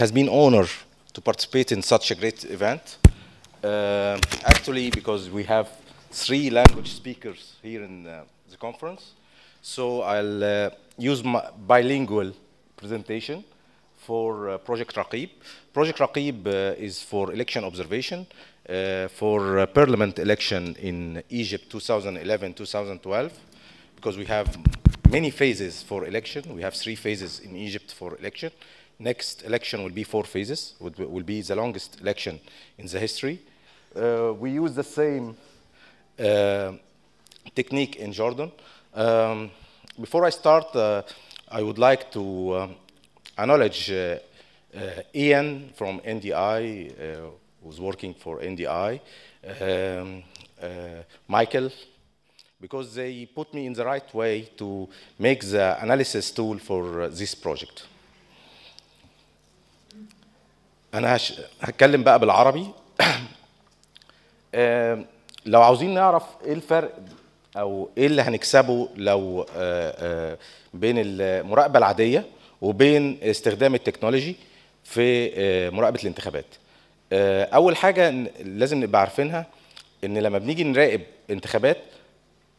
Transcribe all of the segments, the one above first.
has been honored to participate in such a great event. Uh, actually, because we have three language speakers here in uh, the conference, so I'll uh, use my bilingual presentation for uh, Project Raqib. Project Raqib uh, is for election observation uh, for parliament election in Egypt 2011-2012, because we have many phases for election. We have three phases in Egypt for election. Next election will be four phases, will be the longest election in the history. Uh, we use the same uh, technique in Jordan. Um, before I start, uh, I would like to uh, acknowledge uh, uh, Ian from NDI, who's working for NDI, um, Michael because they put me in the right way to make the analysis tool for uh, this project. أنا هش... هتكلم بقى بالعربي لو عاوزين نعرف إيه الفرق أو إيه اللي هنكسبه لو آه، آه، بين المراقبة العادية وبين استخدام التكنولوجي في آه، مراقبة الانتخابات أول حاجة لازم نبقى عارفينها إن لما بنيجي نراقب انتخابات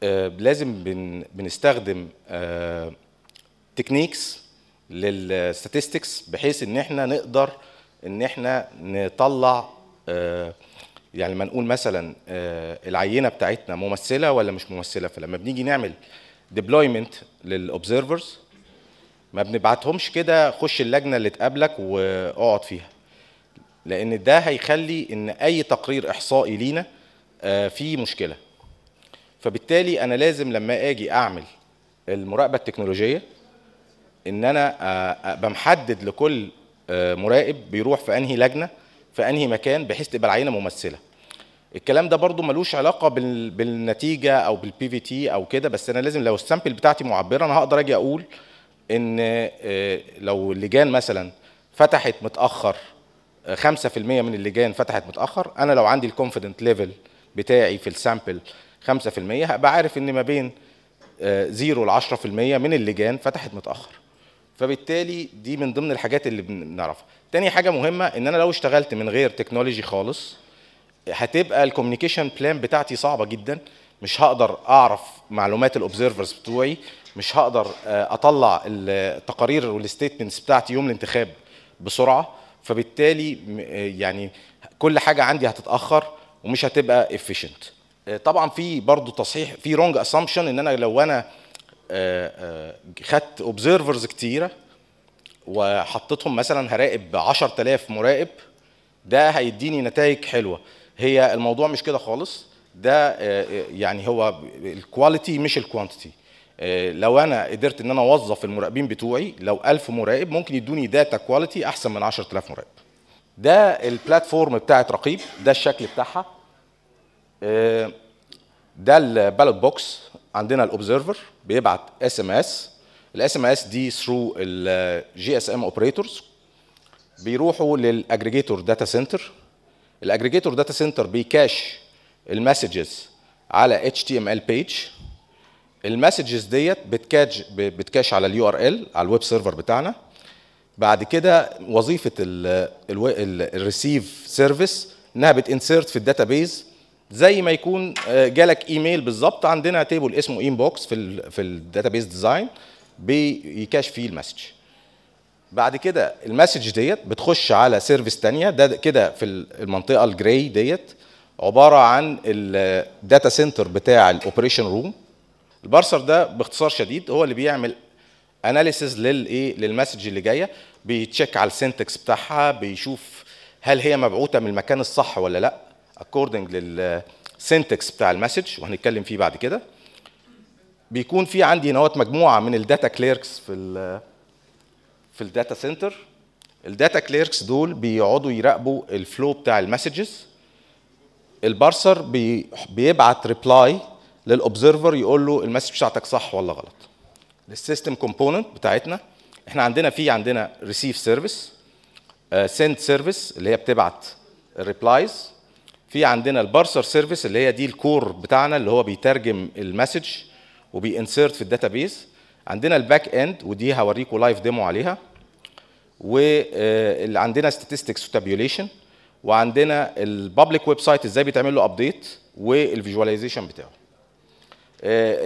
آه، لازم بن بنستخدم تكنيكس آه، للستاتستكس بحيث ان احنا نقدر ان احنا نطلع آه، يعني لما نقول مثلا العينه بتاعتنا ممثله ولا مش ممثله فلما بنيجي نعمل ديبلويمنت للاوبزرفرز ما بنبعتهمش كده خش اللجنه اللي تقابلك واقعد فيها لان ده هيخلي ان اي تقرير احصائي لينا فيه مشكله فبالتالي انا لازم لما اجي اعمل المراقبه التكنولوجيه ان انا ابقى آه، آه، محدد لكل آه، مراقب بيروح في انهي لجنه في انهي مكان بحيث تبقى العينه ممثله الكلام ده برضو ملوش علاقه بالنتيجه او بالبي في تي او كده بس انا لازم لو السامبل بتاعتي معبره انا هقدر اجي اقول ان لو اللجان مثلا فتحت متاخر 5% من اللجان فتحت متاخر انا لو عندي الكونفيدنت ليفل بتاعي في السامبل 5% هبقى عارف ان ما بين 0 آه، ل 10% من اللجان فتحت متاخر فبالتالي دي من ضمن الحاجات اللي بنعرفها تاني حاجه مهمه ان انا لو اشتغلت من غير تكنولوجي خالص هتبقى الكوميونيكيشن بلان بتاعتي صعبه جدا مش هقدر اعرف معلومات الاوبزرفرز بتوعي مش هقدر آه، اطلع التقارير والستيتمنتس بتاعتي يوم الانتخاب بسرعه فبالتالي آه، يعني كل حاجه عندي هتتاخر ومش هتبقى efficient آه، طبعا في برضه تصحيح في رونج اسامبشن ان انا لو انا آه، آه، خدت اوبزرفرز كتيره وحطيتهم مثلا هراقب 10000 مراقب ده هيديني نتائج حلوه هي الموضوع مش كده خالص ده يعني هو الكواليتي مش الكوانتيتي لو انا قدرت ان انا اوظف المراقبين بتوعي لو 1000 مراقب ممكن يدوني داتا كواليتي احسن من 10000 مراقب ده البلاتفورم بتاعت رقيب ده الشكل بتاعها آه، ده البالوت بوكس عندنا الاوبزرفر بيبعت اس ام اس الاس ام اس دي ثرو الجي اس ام اوبريتورز بيروحوا للاجريجيتور داتا سنتر الاجريجيتور داتا سنتر بيكاش المسجز على اتش تي ام ال بيج المسجز ديت بتكاش بتكاش على اليو ار ال على الويب سيرفر بتاعنا بعد كده وظيفه الريسيف سيرفيس انها بتنسيرت في الداتا بيز زي ما يكون آه، جالك ايميل بالظبط عندنا تيبل اسمه انبوكس في الـ في الداتابيس ديزاين بيكاش فيه المسج بعد كده المسج ديت بتخش على سيرفيس تانية ده كده في المنطقه الجراي ديت عباره عن الداتا آه، سنتر بتاع الاوبريشن روم البارسر ده باختصار شديد هو اللي بيعمل اناليسز للايه للمسج اللي جايه بيتشيك على السنتكس بتاعها بيشوف هل هي مبعوثه من المكان الصح ولا لا اكوردنج للسنتكس آه، بتاع المسج وهنتكلم فيه بعد كده بيكون في عندي هنا مجموعه من الداتا كليركس في ال آه، في الداتا سنتر الداتا كليركس دول بيقعدوا يراقبوا الفلو بتاع المسجز البارسر بي بيبعت ريبلاي للاوبزرفر يقول له المسج بتاعتك صح ولا غلط السيستم كومبوننت بتاعتنا احنا عندنا في عندنا ريسيف سيرفيس سند سيرفيس اللي هي بتبعت الريبلايز في عندنا البارسر سيرفيس اللي هي دي الكور بتاعنا اللي هو بيترجم المسج وبينسيرت في الداتابيس عندنا الباك اند ودي هوريكم لايف ديمو عليها واللي آه، عندنا statistics وتابيوليشن وعندنا البابليك ويب سايت ازاي بيتعمل له ابديت والفيجواليزيشن بتاعه آه،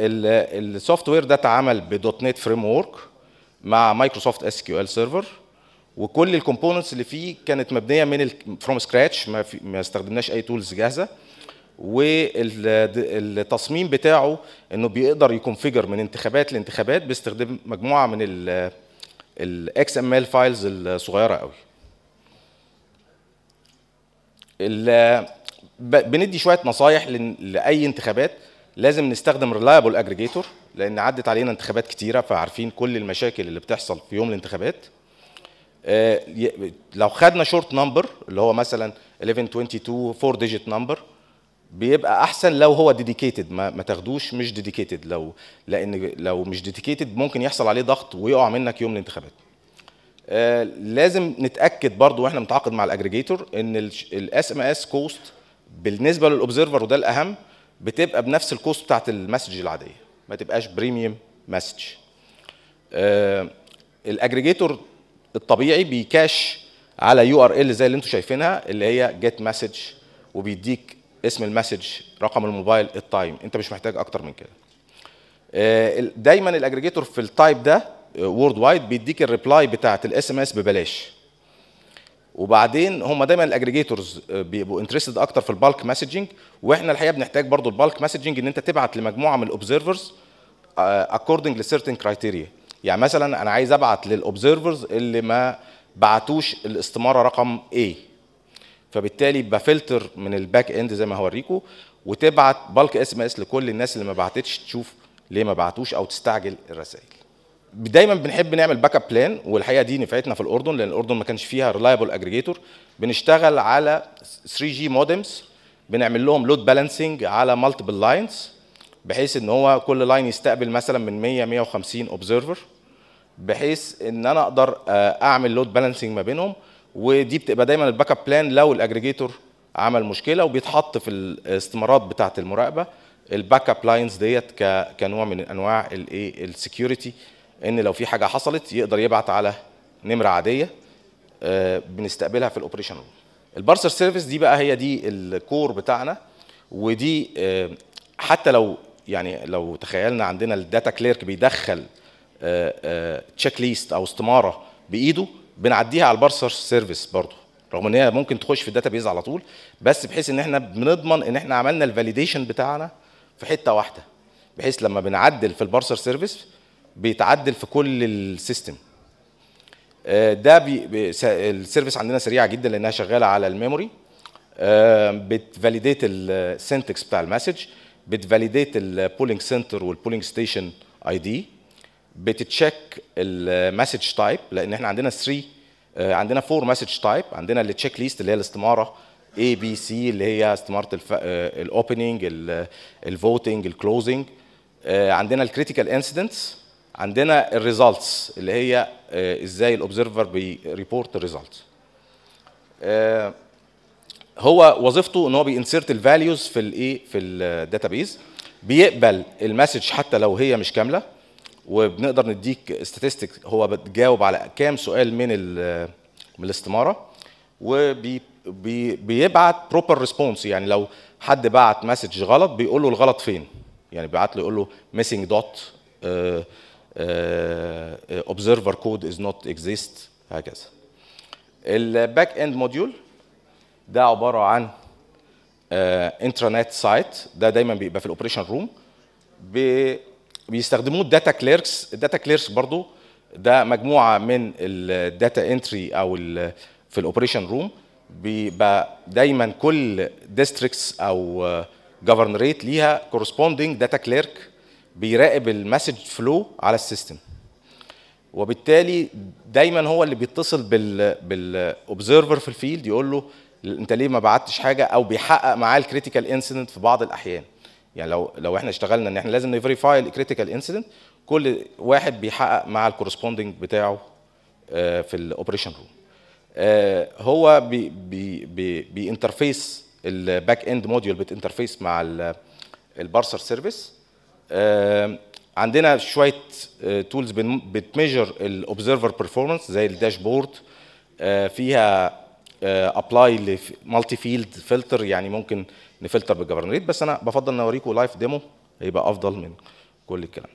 السوفت وير ده اتعمل بدوت نت فريم ورك مع مايكروسوفت اس كيو ال سيرفر وكل الكومبوننتس اللي فيه كانت مبنيه من فروم سكراتش ما, ما استخدمناش اي تولز جاهزه والتصميم بتاعه انه بيقدر يكونفيجر من انتخابات لانتخابات باستخدام مجموعه من الاكس ام ال فايلز الصغيره قوي بندي شويه نصايح لاي انتخابات لازم نستخدم ريلايبل اجريجيتور لان عدت علينا انتخابات كتيره فعارفين كل المشاكل اللي بتحصل في يوم الانتخابات آه، لو خدنا شورت نمبر اللي هو مثلا 1122 4 ديجيت نمبر بيبقى احسن لو هو ديديكيتد ما, ما تاخدوش مش ديديكيتد لو لان لو مش ديديكيتد ممكن يحصل عليه ضغط ويقع منك يوم الانتخابات آه لازم نتاكد برضو واحنا بنتعاقد مع الاجريجيتور ان الاس ام اس كوست بالنسبه للاوبزرفر وده الاهم بتبقى بنفس الكوست بتاعت المسج العاديه ما تبقاش بريميوم مسج آه الاجريجيتور الطبيعي بيكاش على يو ار ال زي اللي انتم شايفينها اللي هي جيت مسج وبيديك اسم المسج رقم الموبايل التايم انت مش محتاج اكتر من كده آه، دايما الاجريجيتور في التايب ده وورد آه، وايد بيديك الريبلاي بتاعت الاس ام اس ببلاش وبعدين هم دايما الاجريجيتورز آه، بيبقوا انترستد اكتر في البالك مسجنج واحنا الحقيقه بنحتاج برضو البالك مسجنج ان انت تبعت لمجموعه من الاوبزرفرز اكوردنج لسيرتن كرايتيريا يعني مثلا انا عايز ابعت للاوبزرفرز اللي ما بعتوش الاستماره رقم A فبالتالي بفلتر من الباك اند زي ما هوريكم وتبعت بالك اس ام اس لكل الناس اللي ما بعتتش تشوف ليه ما بعتوش او تستعجل الرسائل دايما بنحب نعمل باك اب بلان والحقيقه دي نفعتنا في الاردن لان الاردن ما كانش فيها ريلايبل اجريجيتور بنشتغل على 3 جي مودمز بنعمل لهم لود بالانسنج على مالتيبل لاينز بحيث ان هو كل لاين يستقبل مثلا من 100 150 اوبزرفر بحيث ان انا اقدر آه، اعمل لود بالانسنج ما بينهم ودي بتبقى دايما الباك اب بلان لو الاجريجيتور عمل مشكله وبيتحط في الاستمارات بتاعه المراقبه الباك اب لاينز ديت كنوع من انواع الايه السكيورتي ان لو في حاجه حصلت يقدر يبعت على نمره عاديه آه، بنستقبلها في الاوبريشن البارسر سيرفيس دي بقى هي دي الكور بتاعنا ودي آه، حتى لو يعني لو تخيلنا عندنا الداتا كليرك بيدخل تشيك آه، ليست آه، او استماره بايده بنعديها على البارسر سيرفيس برضه رغم ان هي ممكن تخش في الداتا بيز على طول بس بحيث ان احنا بنضمن ان احنا عملنا الفاليديشن بتاعنا في حته واحده بحيث لما بنعدل في البارسر سيرفيس بيتعدل في كل السيستم آه، ده بي السيرفيس عندنا سريعه جدا لانها شغاله على الميموري بتفاليديت السنتكس بتاع المسج بتفاليديت البولينج سنتر والبولينج ستيشن اي دي بتتشيك المسج تايب لان احنا عندنا 3 آه، عندنا 4 مسج تايب عندنا التشيك ليست اللي هي الاستماره اي بي سي اللي هي استماره الاوبننج الفوتنج الكلوزنج عندنا الكريتيكال انسيدنتس عندنا الريزلتس اللي هي آه، ازاي الاوبزرفر بيريبورت الريزلتس هو وظيفته ان هو بينسيرت الفاليوز في الايه في الداتابيز بيقبل المسج حتى لو هي مش كامله وبنقدر نديك ستاتستيك هو بتجاوب على كام سؤال من من الاستماره وبيبعت بروبر ريسبونس يعني لو حد بعت مسج غلط بيقول له الغلط فين يعني بيبعت له يقول له ميسنج دوت اوبزرفر كود از نوت اكزيست هكذا الباك اند موديول ده عباره عن انترنت آه، سايت ده دايما بيبقى في الاوبريشن روم بيستخدموه الداتا كليركس الداتا كليركس برضو ده مجموعه من الداتا انتري او في الاوبريشن روم بيبقى دايما كل ديستريكتس او جوفرنريت ليها كورسبوندنج داتا كليرك بيراقب المسج فلو على السيستم وبالتالي دايما هو اللي بيتصل بال بالاوبزرفر في الفيلد يقول له انت ليه ما بعتش حاجه او بيحقق معاه الكريتيكال انسيدنت في بعض الاحيان يعني لو لو احنا اشتغلنا ان احنا لازم نفيريفاي الكريتيكال انسيدنت كل واحد بيحقق مع الكورسبوندنج بتاعه آه، في الاوبريشن روم آه، هو بي بي بي بينترفيس الباك اند موديول بتنترفيس مع البارسر سيرفيس آه، عندنا شويه تولز بتميجر الاوبزرفر بيرفورمانس زي الداشبورد فيها ابلاي لمالتي فيلد فلتر يعني ممكن نفلتر بالجبرنريت بس انا بفضل ان اوريكم لايف ديمو هيبقى افضل من كل الكلام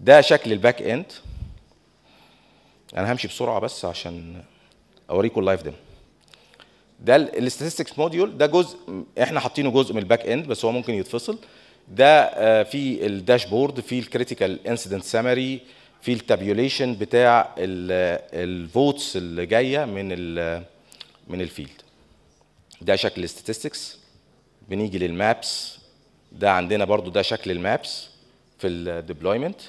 ده ده شكل الباك اند انا همشي بسرعه بس عشان اوريكم اللايف ديمو ده الاستاتستكس موديول ده جزء احنا حاطينه جزء من الباك اند بس هو ممكن يتفصل ده آه، في الداشبورد في الكريتيكال انسيدنت سامري في التابيوليشن بتاع الفوتس آه، اللي جايه من ال آه، من الفيلد ده شكل الاستاتستكس بنيجي للمابس ده عندنا برضو ده شكل المابس في الديبلويمنت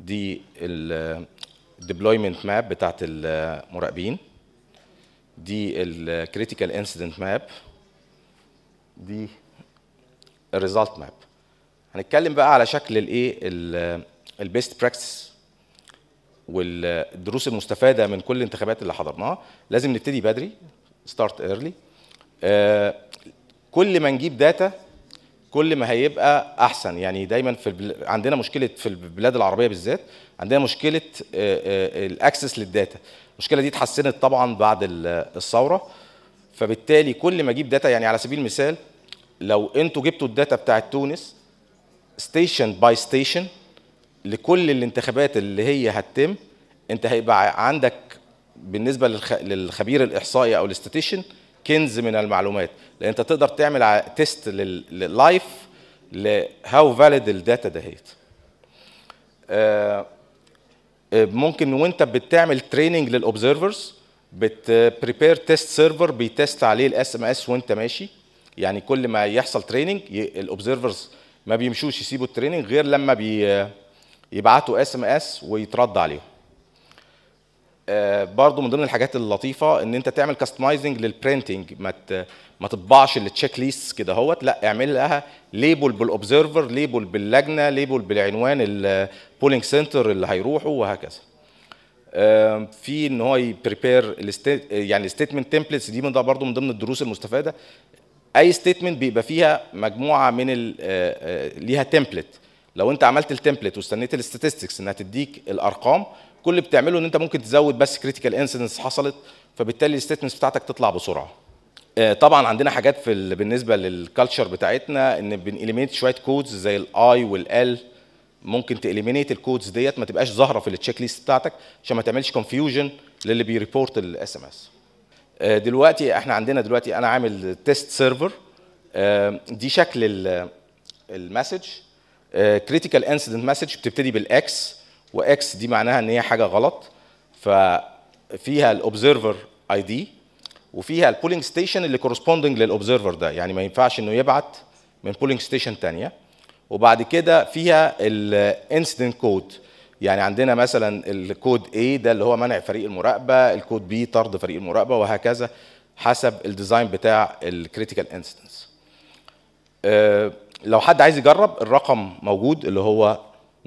دي الديبلويمنت ماب بتاعت المراقبين دي الكريتيكال انسيدنت ماب دي الريزالت ماب هنتكلم بقى على شكل الايه البيست براكتس والدروس المستفاده من كل الانتخابات اللي حضرناها لازم نبتدي بدري ستارت ايرلي آه، كل ما نجيب داتا كل ما هيبقى احسن يعني دايما في البل... عندنا مشكله في البلاد العربيه بالذات عندنا مشكله آه، آه، الاكسس للداتا المشكله دي اتحسنت طبعا بعد الثوره فبالتالي كل ما اجيب داتا يعني على سبيل المثال لو انتوا جبتوا الداتا بتاعت تونس ستيشن باي ستيشن لكل الانتخابات اللي هي هتتم انت هيبقى عندك بالنسبه للخبير الاحصائي او الاستاتيشن كنز من المعلومات لان انت تقدر تعمل تيست لللايف لهاو فاليد الداتا دهيت ممكن وانت بتعمل تريننج للاوبزرفرز بتبريبير تيست سيرفر بيتست عليه الاس ام اس وانت ماشي يعني كل ما يحصل تريننج الاوبزرفرز ما بيمشوش يسيبوا التريننج غير لما بيبعتوا اس ام اس ويترد عليهم آه، برضو من ضمن الحاجات اللطيفه ان انت تعمل كاستمايزنج للبرينتنج ما ما تطبعش التشيك ليست كده اهوت لا اعمل لها ليبل بالاوبزرفر ليبل باللجنه ليبل بالعنوان البولينج سنتر اللي هيروحوا وهكذا في ان هو يبريبير يعني الستيتمنت تمبلتس دي برضو من ضمن الدروس المستفاده اي ستيتمنت بيبقى فيها مجموعه من آه، آه، ليها تمبلت لو انت عملت التمبلت واستنيت الاستاتستكس انها تديك الارقام كل اللي بتعمله ان انت ممكن تزود بس كريتيكال انسيدنس حصلت فبالتالي الستيتمنتس بتاعتك تطلع بسرعه آه، طبعا عندنا حاجات في بالنسبه للكالتشر بتاعتنا ان بنيليمينيت شويه كودز زي الاي والال ممكن تيليمينيت الكودز ديت ما تبقاش ظاهره في التشيك ليست بتاعتك عشان ما تعملش كونفيوجن للي بيريبورت الاس ام اس دلوقتي احنا عندنا دلوقتي انا عامل تيست سيرفر آه، دي شكل المسج كريتيكال انسيدنت مسج بتبتدي بالاكس واكس دي معناها ان هي حاجه غلط ففيها الاوبزرفر اي دي وفيها البولينج ستيشن اللي كورسبوندنج للاوبزرفر ده يعني ما ينفعش انه يبعت من بولينج ستيشن ثانيه وبعد كده فيها الانسيدنت كود يعني عندنا مثلا الكود A ده اللي هو منع فريق المراقبه الكود B طرد فريق المراقبه وهكذا حسب الديزاين بتاع الكريتيكال انستنس آه، لو حد عايز يجرب الرقم موجود اللي هو 913-66017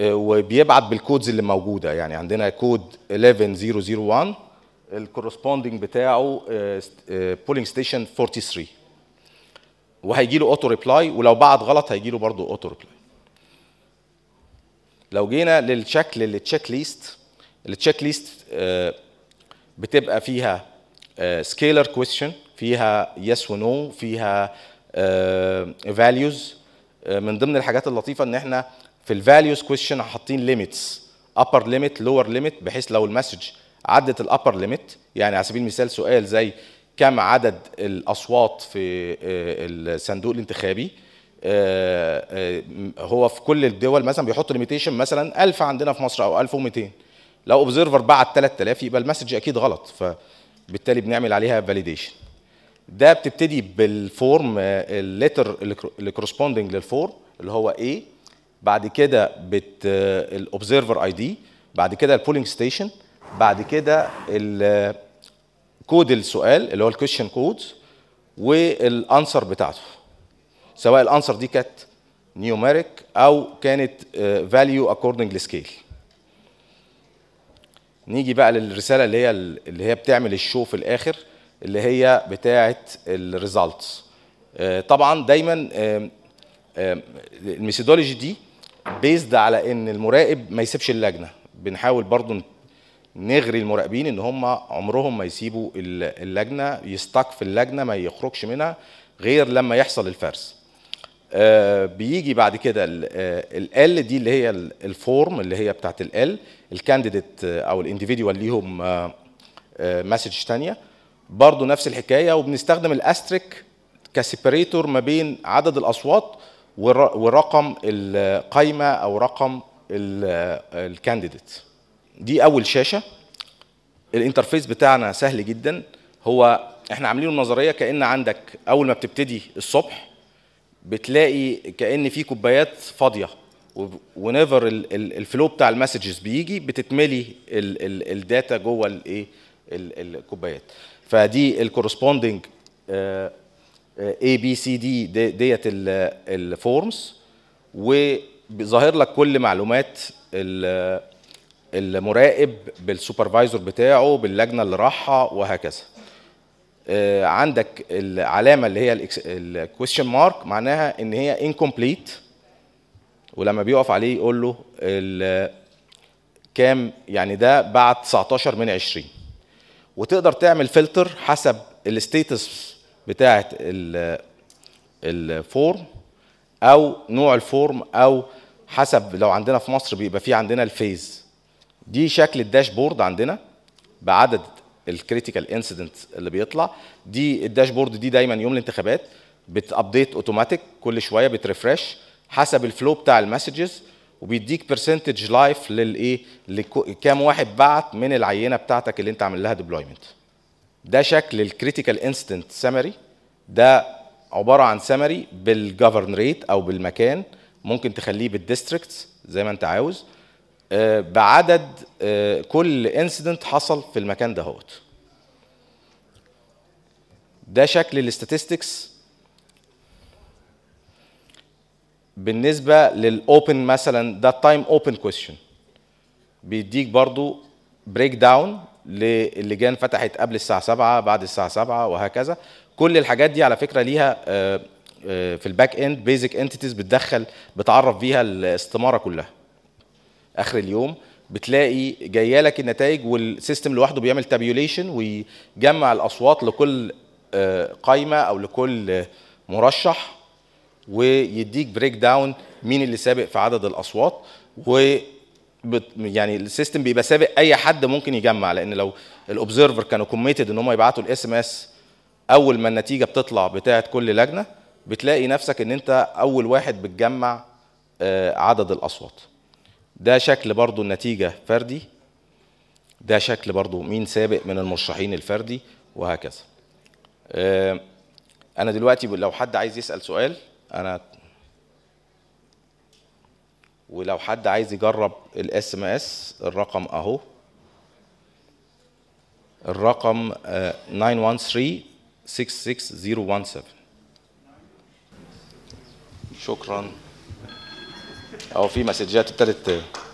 آه، وبيبعت بالكودز اللي موجوده يعني عندنا كود 11001 الكورسبوندنج بتاعه بولينج ستيشن 43 وهيجي له اوتو ريبلاي ولو بعت غلط هيجي له برضه اوتو ريبلاي لو جينا للشكل للتشيك ليست التشيك ليست بتبقى فيها سكيلر آه، كويستشن فيها يس ونو فيها فاليوز آه، آه، من ضمن الحاجات اللطيفه ان احنا في الفاليوز كويشن حاطين ليميتس ابر ليميت لور ليميت بحيث لو المسج عدت الابر ليميت يعني على سبيل المثال سؤال زي كم عدد الاصوات في آه، الصندوق الانتخابي هو في كل الدول مثلا بيحط ليميتيشن مثلا 1000 عندنا في مصر او 1200 لو اوبزرفر بعت 3000 يبقى المسج اكيد غلط فبالتالي بنعمل عليها فاليديشن ده بتبتدي بالفورم آه، الليتر اللي كورسبوندنج للفورم اللي هو A بعد كده بت الاوبزرفر اي دي بعد كده البولينج ستيشن بعد كده كود آه، السؤال اللي هو الكويشن كود والانسر بتاعته سواء الانسر دي كانت نيوميريك او كانت فاليو اكوردنج لسكيل نيجي بقى للرساله اللي هي اللي هي بتعمل الشو في الاخر اللي هي بتاعه الريزلتس آه، طبعا دايما الميثودولوجي دي بيزد على ان المراقب ما يسيبش اللجنه بنحاول برضو نغري المراقبين ان هم عمرهم ما يسيبوا اللجنه يستك في اللجنه ما يخرجش منها غير لما يحصل الفرز آه، بيجي بعد كده ال آه، ال دي اللي هي الفورم اللي هي بتاعت ال الكانديديت او الانديفيديوال ليهم مسج ثانيه برضه نفس الحكايه وبنستخدم الاستريك كسيبريتور ما بين عدد الاصوات ورقم القايمه او رقم الكانديديت دي اول شاشه الانترفيس بتاعنا سهل جدا هو احنا عاملينه نظريه كان عندك اول ما بتبتدي الصبح بتلاقي كان في كوبايات فاضيه ونيفر الفلو بتاع المسجز بيجي بتتملي الداتا جوه الايه الكوبايات فدي الكورسبوندنج اي بي سي دي ديت الفورمز وظاهر لك كل معلومات المراقب بالسوبرفايزر بتاعه باللجنه اللي راحها وهكذا آه، عندك العلامه اللي هي الكويشن مارك معناها ان هي انكمبليت ولما بيقف عليه يقول له كام يعني ده بعد 19 من 20 وتقدر تعمل فلتر حسب الستيتس بتاعه الفورم او نوع الفورم او حسب لو عندنا في مصر بيبقى في عندنا الفيز دي شكل الداشبورد عندنا بعدد الكريتيكال انسيدنت اللي بيطلع دي الداشبورد دي دايما يوم الانتخابات بتابديت اوتوماتيك كل شويه بتريفرش حسب الفلو بتاع المسجز وبيديك برسنتج لايف للايه لكام واحد بعت من العينه بتاعتك اللي انت عامل لها ديبلويمنت ده شكل الكريتيكال انستنت سمري ده عباره عن سمري بالجفرن ريت او بالمكان ممكن تخليه بالديستريكتس زي ما انت عاوز آه، بعدد آه، كل انسيدنت حصل في المكان دهوت ده شكل الاستاتستكس بالنسبه للاوبن مثلا ده تايم اوبن كويشن بيديك برضو بريك داون للجان فتحت قبل الساعه 7 بعد الساعه 7 وهكذا كل الحاجات دي على فكره ليها آه، آه، في الباك اند بيزك انتيتيز بتدخل بتعرف بيها الاستماره كلها اخر اليوم بتلاقي جايه لك النتائج والسيستم لوحده بيعمل تابيوليشن ويجمع الاصوات لكل آه، قايمه او لكل مرشح ويديك بريك داون مين اللي سابق في عدد الاصوات و يعني السيستم بيبقى سابق اي حد ممكن يجمع لان لو الاوبزرفر كانوا كوميتد ان هم يبعتوا الاس ام اس اول ما النتيجه بتطلع بتاعه كل لجنه بتلاقي نفسك ان انت اول واحد بتجمع آه، عدد الاصوات ده شكل برضو النتيجه فردي ده شكل برضو مين سابق من المرشحين الفردي وهكذا آه، انا دلوقتي لو حد عايز يسال سؤال انا ولو حد عايز يجرب الاس ام اس الرقم اهو الرقم 913 آه، 66017 شكرا او في مسجات ابتدت